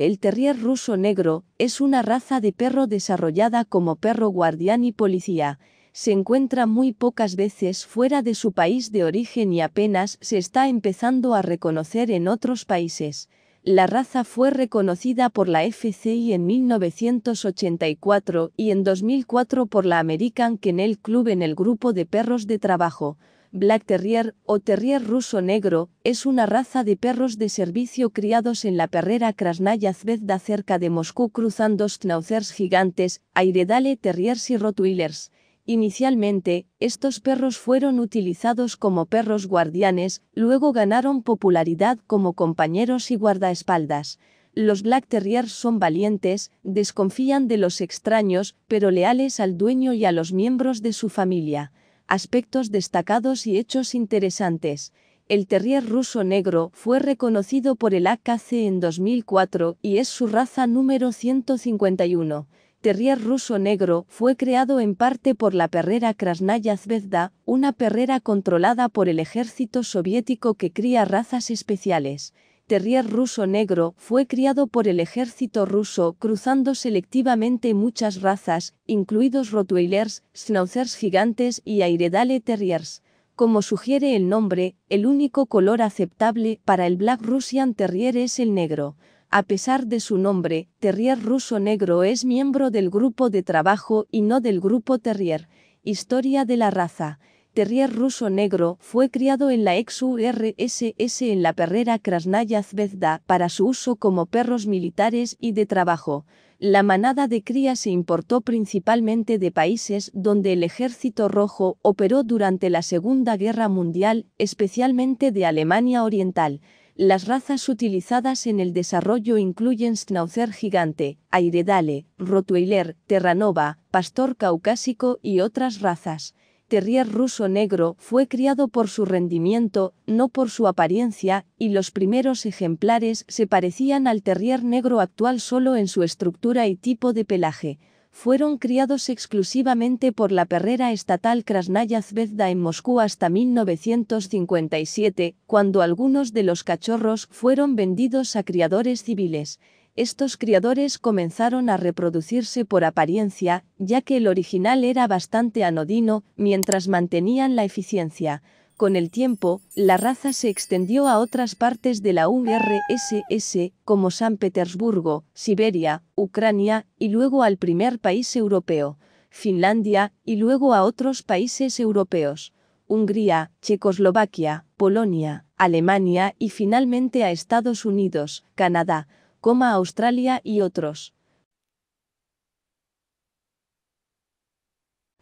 El terrier ruso negro es una raza de perro desarrollada como perro guardián y policía. Se encuentra muy pocas veces fuera de su país de origen y apenas se está empezando a reconocer en otros países. La raza fue reconocida por la FCI en 1984 y en 2004 por la American Kennel Club en el grupo de perros de trabajo. Black Terrier o Terrier ruso negro, es una raza de perros de servicio criados en la perrera Krasnaya Zvezda cerca de Moscú cruzando schnauzers gigantes, Airedale Terriers y Rottweilers. Inicialmente, estos perros fueron utilizados como perros guardianes, luego ganaron popularidad como compañeros y guardaespaldas. Los Black Terriers son valientes, desconfían de los extraños, pero leales al dueño y a los miembros de su familia aspectos destacados y hechos interesantes. El terrier ruso negro fue reconocido por el AKC en 2004 y es su raza número 151. Terrier ruso negro fue creado en parte por la perrera Krasnaya Zvezda, una perrera controlada por el ejército soviético que cría razas especiales terrier ruso negro fue criado por el ejército ruso cruzando selectivamente muchas razas, incluidos Rottweilers, Schnauzers gigantes y Airedale Terriers. Como sugiere el nombre, el único color aceptable para el Black Russian Terrier es el negro. A pesar de su nombre, Terrier ruso negro es miembro del grupo de trabajo y no del grupo Terrier. Historia de la raza terrier ruso negro, fue criado en la ex-URSS en la perrera Krasnaya Zvezda para su uso como perros militares y de trabajo. La manada de cría se importó principalmente de países donde el Ejército Rojo operó durante la Segunda Guerra Mundial, especialmente de Alemania Oriental. Las razas utilizadas en el desarrollo incluyen Schnauzer gigante, Airedale, Rottweiler, Terranova, Pastor caucásico y otras razas terrier ruso negro fue criado por su rendimiento, no por su apariencia, y los primeros ejemplares se parecían al terrier negro actual solo en su estructura y tipo de pelaje. Fueron criados exclusivamente por la perrera estatal Krasnaya Zvezda en Moscú hasta 1957, cuando algunos de los cachorros fueron vendidos a criadores civiles estos criadores comenzaron a reproducirse por apariencia, ya que el original era bastante anodino, mientras mantenían la eficiencia. Con el tiempo, la raza se extendió a otras partes de la URSS, como San Petersburgo, Siberia, Ucrania, y luego al primer país europeo, Finlandia, y luego a otros países europeos, Hungría, Checoslovaquia, Polonia, Alemania y finalmente a Estados Unidos, Canadá, Coma Australia y otros.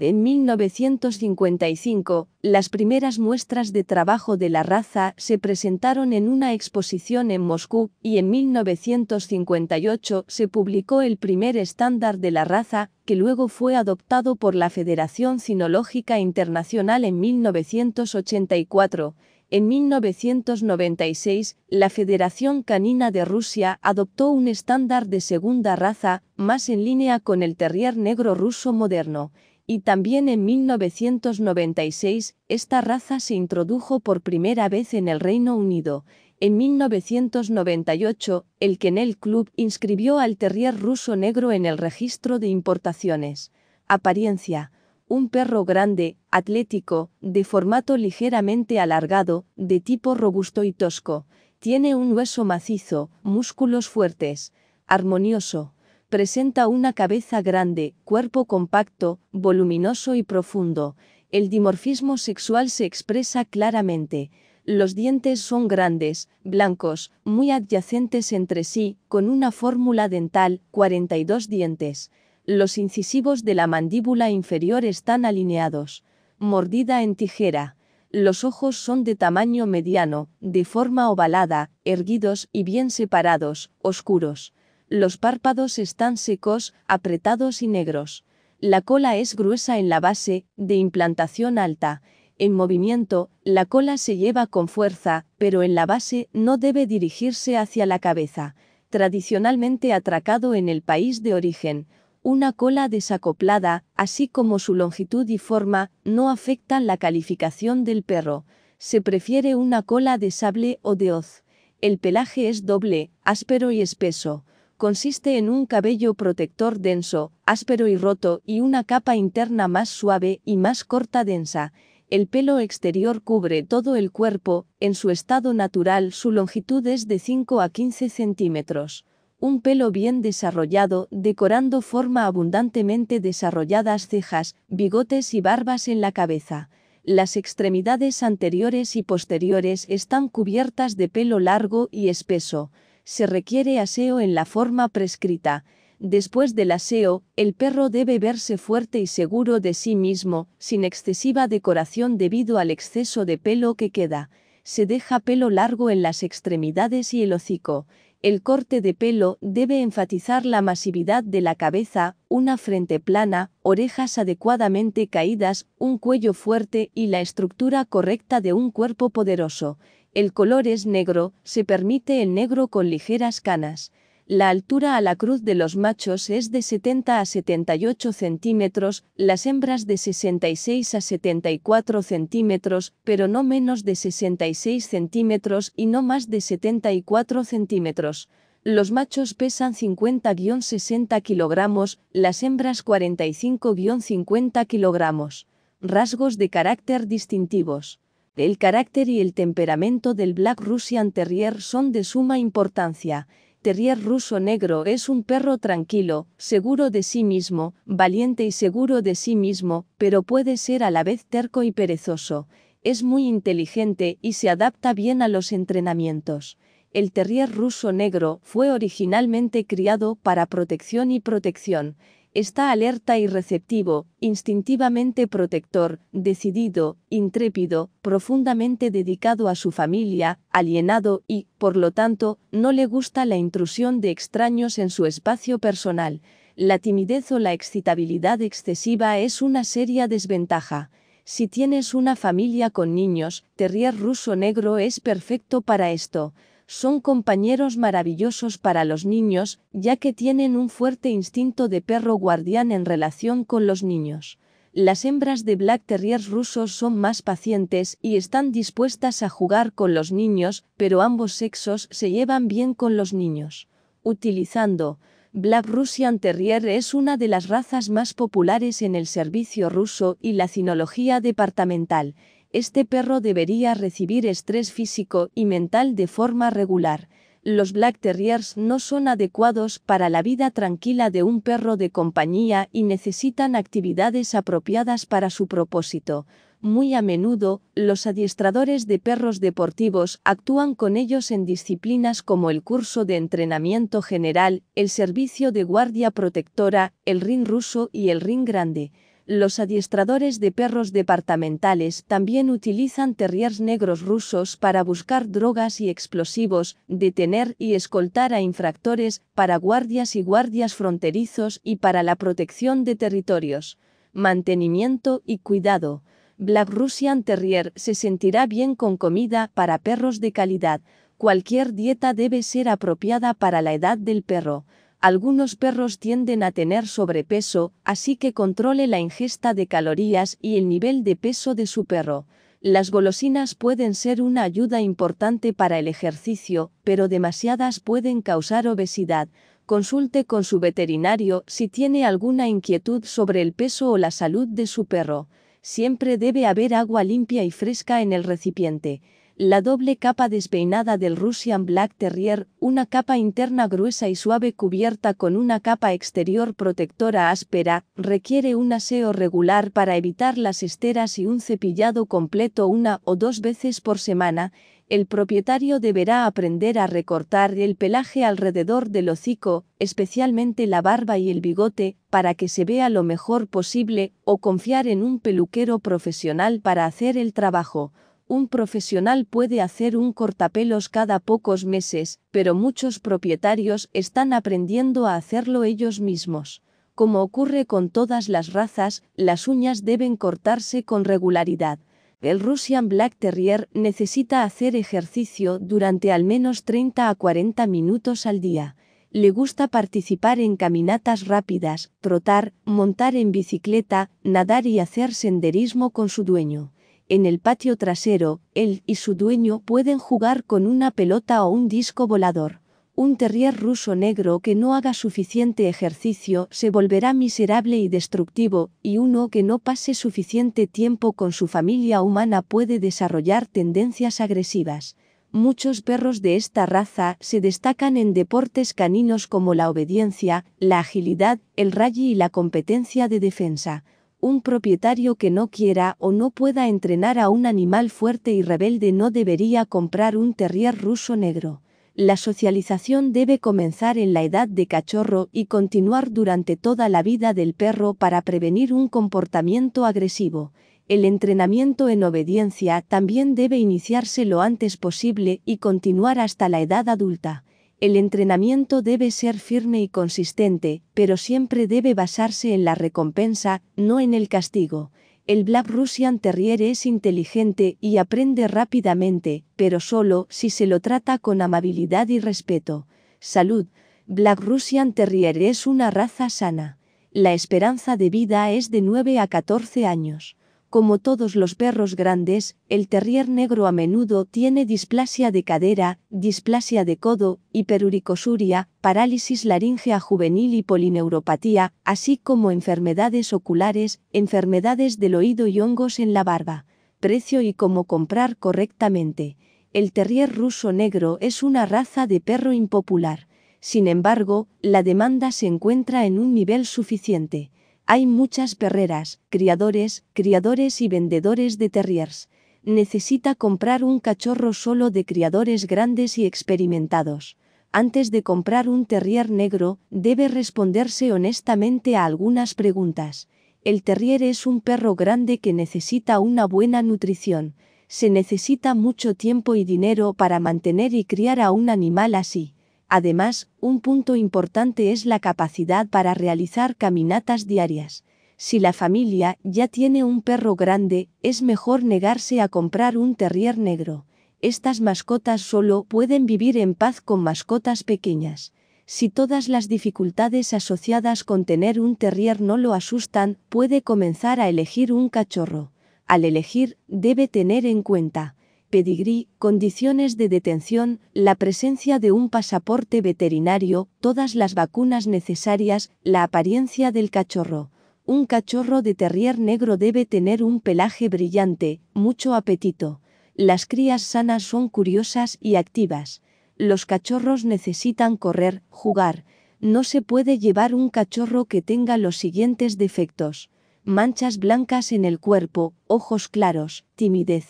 En 1955, las primeras muestras de trabajo de la raza se presentaron en una exposición en Moscú y en 1958 se publicó el primer estándar de la raza, que luego fue adoptado por la Federación Cinológica Internacional en 1984, en 1996, la Federación Canina de Rusia adoptó un estándar de segunda raza, más en línea con el terrier negro ruso moderno, y también en 1996, esta raza se introdujo por primera vez en el Reino Unido. En 1998, el Kennel Club inscribió al terrier ruso negro en el registro de importaciones. Apariencia un perro grande, atlético, de formato ligeramente alargado, de tipo robusto y tosco. Tiene un hueso macizo, músculos fuertes, armonioso. Presenta una cabeza grande, cuerpo compacto, voluminoso y profundo. El dimorfismo sexual se expresa claramente. Los dientes son grandes, blancos, muy adyacentes entre sí, con una fórmula dental, 42 dientes. Los incisivos de la mandíbula inferior están alineados. Mordida en tijera. Los ojos son de tamaño mediano, de forma ovalada, erguidos y bien separados, oscuros. Los párpados están secos, apretados y negros. La cola es gruesa en la base, de implantación alta. En movimiento, la cola se lleva con fuerza, pero en la base no debe dirigirse hacia la cabeza. Tradicionalmente atracado en el país de origen, una cola desacoplada, así como su longitud y forma, no afectan la calificación del perro. Se prefiere una cola de sable o de hoz. El pelaje es doble, áspero y espeso. Consiste en un cabello protector denso, áspero y roto y una capa interna más suave y más corta densa. El pelo exterior cubre todo el cuerpo, en su estado natural su longitud es de 5 a 15 centímetros un pelo bien desarrollado, decorando forma abundantemente desarrolladas cejas, bigotes y barbas en la cabeza. Las extremidades anteriores y posteriores están cubiertas de pelo largo y espeso. Se requiere aseo en la forma prescrita. Después del aseo, el perro debe verse fuerte y seguro de sí mismo, sin excesiva decoración debido al exceso de pelo que queda. Se deja pelo largo en las extremidades y el hocico. El corte de pelo debe enfatizar la masividad de la cabeza, una frente plana, orejas adecuadamente caídas, un cuello fuerte y la estructura correcta de un cuerpo poderoso. El color es negro, se permite el negro con ligeras canas. La altura a la cruz de los machos es de 70 a 78 centímetros, las hembras de 66 a 74 centímetros, pero no menos de 66 centímetros y no más de 74 centímetros. Los machos pesan 50-60 kilogramos, las hembras 45-50 kilogramos. Rasgos de carácter distintivos. El carácter y el temperamento del Black Russian Terrier son de suma importancia. El terrier ruso negro es un perro tranquilo, seguro de sí mismo, valiente y seguro de sí mismo, pero puede ser a la vez terco y perezoso. Es muy inteligente y se adapta bien a los entrenamientos. El terrier ruso negro fue originalmente criado para protección y protección está alerta y receptivo, instintivamente protector, decidido, intrépido, profundamente dedicado a su familia, alienado y, por lo tanto, no le gusta la intrusión de extraños en su espacio personal. La timidez o la excitabilidad excesiva es una seria desventaja. Si tienes una familia con niños, terrier ruso negro es perfecto para esto son compañeros maravillosos para los niños, ya que tienen un fuerte instinto de perro guardián en relación con los niños. Las hembras de Black Terriers rusos son más pacientes y están dispuestas a jugar con los niños, pero ambos sexos se llevan bien con los niños. Utilizando Black Russian Terrier es una de las razas más populares en el servicio ruso y la cinología departamental este perro debería recibir estrés físico y mental de forma regular. Los Black Terriers no son adecuados para la vida tranquila de un perro de compañía y necesitan actividades apropiadas para su propósito. Muy a menudo, los adiestradores de perros deportivos actúan con ellos en disciplinas como el curso de entrenamiento general, el servicio de guardia protectora, el ring ruso y el ring grande. Los adiestradores de perros departamentales también utilizan terriers negros rusos para buscar drogas y explosivos, detener y escoltar a infractores, para guardias y guardias fronterizos y para la protección de territorios, mantenimiento y cuidado. Black Russian Terrier se sentirá bien con comida para perros de calidad. Cualquier dieta debe ser apropiada para la edad del perro. Algunos perros tienden a tener sobrepeso, así que controle la ingesta de calorías y el nivel de peso de su perro. Las golosinas pueden ser una ayuda importante para el ejercicio, pero demasiadas pueden causar obesidad. Consulte con su veterinario si tiene alguna inquietud sobre el peso o la salud de su perro. Siempre debe haber agua limpia y fresca en el recipiente la doble capa despeinada del Russian Black Terrier, una capa interna gruesa y suave cubierta con una capa exterior protectora áspera, requiere un aseo regular para evitar las esteras y un cepillado completo una o dos veces por semana, el propietario deberá aprender a recortar el pelaje alrededor del hocico, especialmente la barba y el bigote, para que se vea lo mejor posible, o confiar en un peluquero profesional para hacer el trabajo. Un profesional puede hacer un cortapelos cada pocos meses, pero muchos propietarios están aprendiendo a hacerlo ellos mismos. Como ocurre con todas las razas, las uñas deben cortarse con regularidad. El Russian Black Terrier necesita hacer ejercicio durante al menos 30 a 40 minutos al día le gusta participar en caminatas rápidas, trotar, montar en bicicleta, nadar y hacer senderismo con su dueño. En el patio trasero, él y su dueño pueden jugar con una pelota o un disco volador. Un terrier ruso negro que no haga suficiente ejercicio se volverá miserable y destructivo, y uno que no pase suficiente tiempo con su familia humana puede desarrollar tendencias agresivas. Muchos perros de esta raza se destacan en deportes caninos como la obediencia, la agilidad, el rally y la competencia de defensa un propietario que no quiera o no pueda entrenar a un animal fuerte y rebelde no debería comprar un terrier ruso negro. La socialización debe comenzar en la edad de cachorro y continuar durante toda la vida del perro para prevenir un comportamiento agresivo. El entrenamiento en obediencia también debe iniciarse lo antes posible y continuar hasta la edad adulta. El entrenamiento debe ser firme y consistente, pero siempre debe basarse en la recompensa, no en el castigo. El Black Russian Terrier es inteligente y aprende rápidamente, pero solo si se lo trata con amabilidad y respeto. Salud. Black Russian Terrier es una raza sana. La esperanza de vida es de 9 a 14 años. Como todos los perros grandes, el terrier negro a menudo tiene displasia de cadera, displasia de codo, hiperuricosuria, parálisis laringea juvenil y polineuropatía, así como enfermedades oculares, enfermedades del oído y hongos en la barba. Precio y cómo comprar correctamente. El terrier ruso negro es una raza de perro impopular. Sin embargo, la demanda se encuentra en un nivel suficiente hay muchas perreras, criadores, criadores y vendedores de terriers. Necesita comprar un cachorro solo de criadores grandes y experimentados. Antes de comprar un terrier negro, debe responderse honestamente a algunas preguntas. El terrier es un perro grande que necesita una buena nutrición. Se necesita mucho tiempo y dinero para mantener y criar a un animal así. Además, un punto importante es la capacidad para realizar caminatas diarias. Si la familia ya tiene un perro grande, es mejor negarse a comprar un terrier negro. Estas mascotas solo pueden vivir en paz con mascotas pequeñas. Si todas las dificultades asociadas con tener un terrier no lo asustan, puede comenzar a elegir un cachorro. Al elegir, debe tener en cuenta pedigrí, condiciones de detención, la presencia de un pasaporte veterinario, todas las vacunas necesarias, la apariencia del cachorro. Un cachorro de terrier negro debe tener un pelaje brillante, mucho apetito. Las crías sanas son curiosas y activas. Los cachorros necesitan correr, jugar. No se puede llevar un cachorro que tenga los siguientes defectos manchas blancas en el cuerpo, ojos claros, timidez.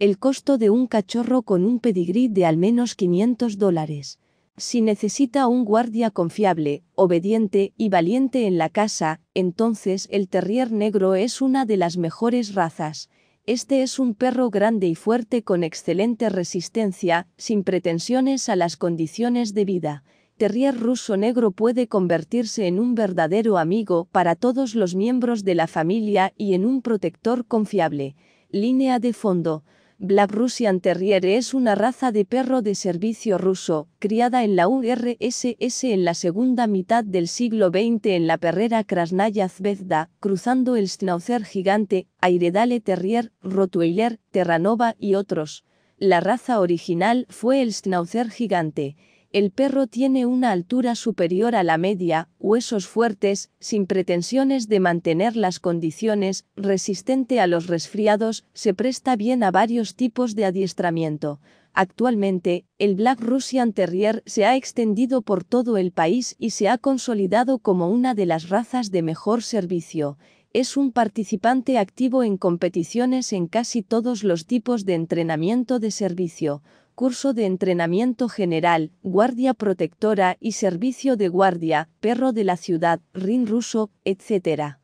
El costo de un cachorro con un pedigrí de al menos 500 dólares. Si necesita un guardia confiable, obediente y valiente en la casa, entonces el terrier negro es una de las mejores razas. Este es un perro grande y fuerte con excelente resistencia, sin pretensiones a las condiciones de vida. Terrier ruso negro puede convertirse en un verdadero amigo para todos los miembros de la familia y en un protector confiable. Línea de fondo. Black Russian Terrier es una raza de perro de servicio ruso, criada en la URSS en la segunda mitad del siglo XX en la perrera Krasnaya Zvezda, cruzando el Schnauzer gigante, Airedale Terrier, Rottweiler, Terranova y otros. La raza original fue el Schnauzer gigante. El perro tiene una altura superior a la media, huesos fuertes, sin pretensiones de mantener las condiciones, resistente a los resfriados, se presta bien a varios tipos de adiestramiento. Actualmente, el Black Russian Terrier se ha extendido por todo el país y se ha consolidado como una de las razas de mejor servicio es un participante activo en competiciones en casi todos los tipos de entrenamiento de servicio, curso de entrenamiento general, guardia protectora y servicio de guardia, perro de la ciudad, rin ruso, etc.